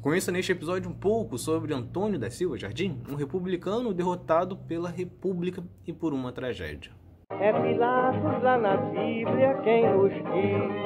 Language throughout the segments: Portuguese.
Conheça neste episódio um pouco sobre Antônio da Silva Jardim, um republicano derrotado pela República e por uma tragédia. É Pilatos lá na Bíblia quem nos diz,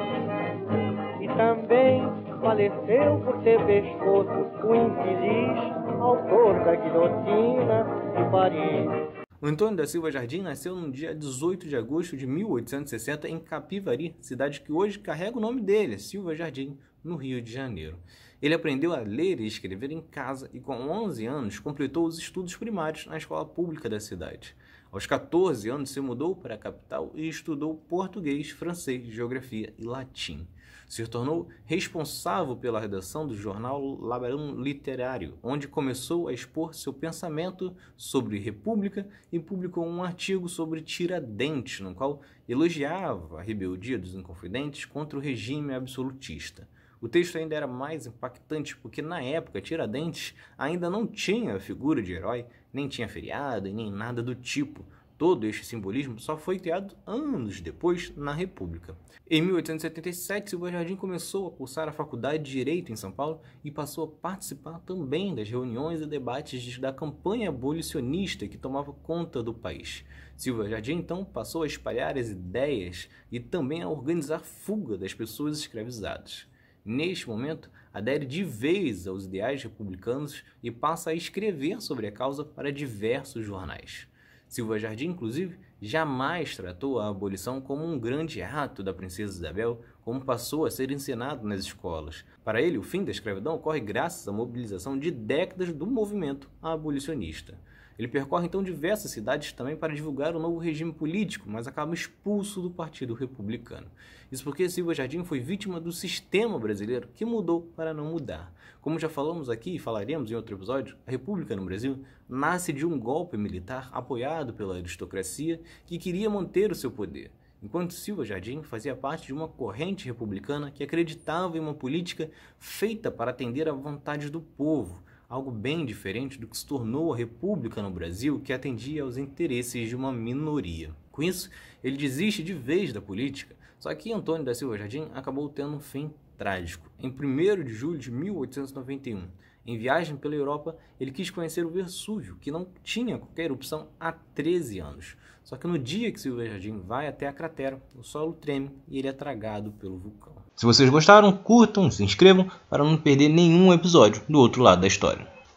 e também faleceu por ter pescoço o infeliz autor da guilhotina de Paris. Antônio da Silva Jardim nasceu no dia 18 de agosto de 1860 em Capivari, cidade que hoje carrega o nome dele, Silva Jardim, no Rio de Janeiro. Ele aprendeu a ler e escrever em casa e, com 11 anos, completou os estudos primários na escola pública da cidade. Aos 14 anos, se mudou para a capital e estudou português, francês, geografia e latim. Se tornou responsável pela redação do jornal Labarão Literário, onde começou a expor seu pensamento sobre República e publicou um artigo sobre Tiradentes, no qual elogiava a rebeldia dos Inconfidentes contra o regime absolutista. O texto ainda era mais impactante porque, na época, Tiradentes ainda não tinha figura de herói, nem tinha feriado e nem nada do tipo. Todo este simbolismo só foi criado anos depois na República. Em 1877, Silva Jardim começou a cursar a Faculdade de Direito em São Paulo e passou a participar também das reuniões e debates da campanha abolicionista que tomava conta do país. Silva Jardim então passou a espalhar as ideias e também a organizar fuga das pessoas escravizadas neste momento, adere de vez aos ideais republicanos e passa a escrever sobre a causa para diversos jornais. Silva Jardim, inclusive, jamais tratou a abolição como um grande ato da princesa Isabel, como passou a ser ensinado nas escolas. Para ele, o fim da escravidão ocorre graças à mobilização de décadas do movimento abolicionista. Ele percorre então diversas cidades também para divulgar o novo regime político, mas acaba expulso do Partido Republicano. Isso porque Silva Jardim foi vítima do sistema brasileiro que mudou para não mudar. Como já falamos aqui e falaremos em outro episódio, a República no Brasil nasce de um golpe militar apoiado pela aristocracia que queria manter o seu poder enquanto Silva Jardim fazia parte de uma corrente republicana que acreditava em uma política feita para atender à vontade do povo, algo bem diferente do que se tornou a República no Brasil, que atendia aos interesses de uma minoria. Com isso, ele desiste de vez da política, só que Antônio da Silva Jardim acabou tendo um fim trágico. Em 1 de julho de 1891, em viagem pela Europa, ele quis conhecer o Versúvio, que não tinha qualquer erupção há 13 anos. Só que no dia que Silvio Jardim vai até a cratera, o solo treme e ele é tragado pelo vulcão. Se vocês gostaram, curtam, se inscrevam para não perder nenhum episódio do outro lado da história.